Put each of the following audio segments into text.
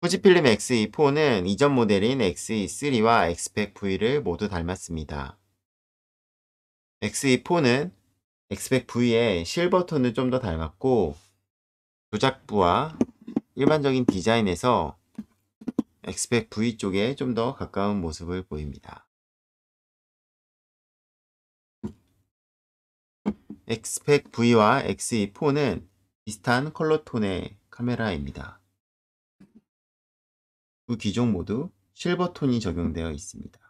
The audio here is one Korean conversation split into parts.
후지필름 XE4는 이전 모델인 XE3와 x p e 0 v 를 모두 닮았습니다. XE4는 x p e 0 e v 의 실버톤을 좀 더 닮았고 조작부와 일반적인 디자인에서 x p e 0 v 쪽에 좀 더 가까운 모습을 보입니다. x p e 0 v 와 X24는 e 비슷한 컬러톤의 카메라입니다. 두 기종 모두 실버톤이 적용되어 있습니다.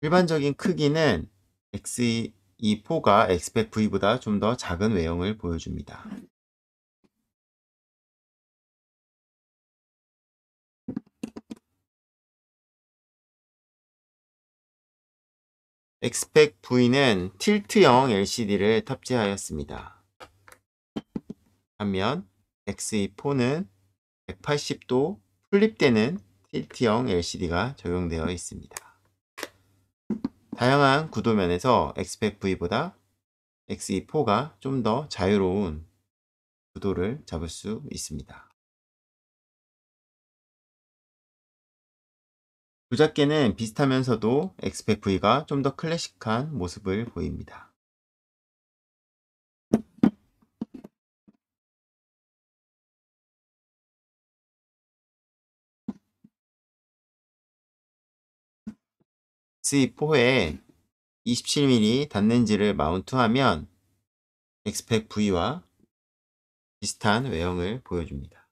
일반적인 크기는 X24가 e X100V보다 좀 더 작은 외형을 보여줍니다. 엑스펙 V는 틸트형 LCD를 탑재하였습니다. 반면 X24는 e 180도 플립되는 틸트형 LCD가 적용되어 있습니다. 다양한 구도면에서 엑스팩 V보다 XE4가 좀 더 자유로운 구도를 잡을 수 있습니다. 조작계는 비슷하면서도 엑스팩 V가 좀 더 클래식한 모습을 보입니다. X4에 27mm 단렌즈를 마운트하면 X100V와 비슷한 외형을 보여줍니다.